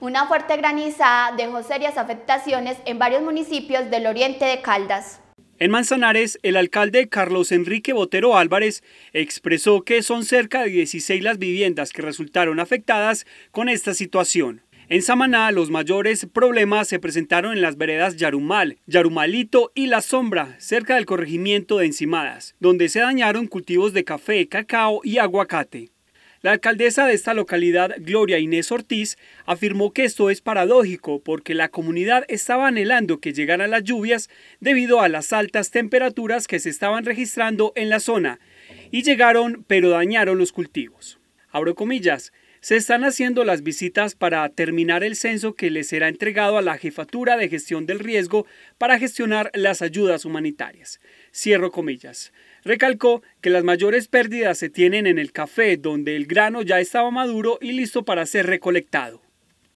Una fuerte granizada dejó serias afectaciones en varios municipios del oriente de Caldas. En Manzanares, el alcalde Carlos Enrique Botero Álvarez expresó que son cerca de 16 las viviendas que resultaron afectadas con esta situación. En Samaná, los mayores problemas se presentaron en las veredas Yarumal, Yarumalito y La Sombra, cerca del corregimiento de Encimadas, donde se dañaron cultivos de café, cacao y aguacate. La alcaldesa de esta localidad, Gloria Inés Ortiz, afirmó que esto es paradójico porque la comunidad estaba anhelando que llegaran las lluvias debido a las altas temperaturas que se estaban registrando en la zona y llegaron pero dañaron los cultivos. Abro comillas, se están haciendo las visitas para terminar el censo que le será entregado a la Jefatura de Gestión del Riesgo para gestionar las ayudas humanitarias. Cierro comillas. Recalcó que las mayores pérdidas se tienen en el café, donde el grano ya estaba maduro y listo para ser recolectado.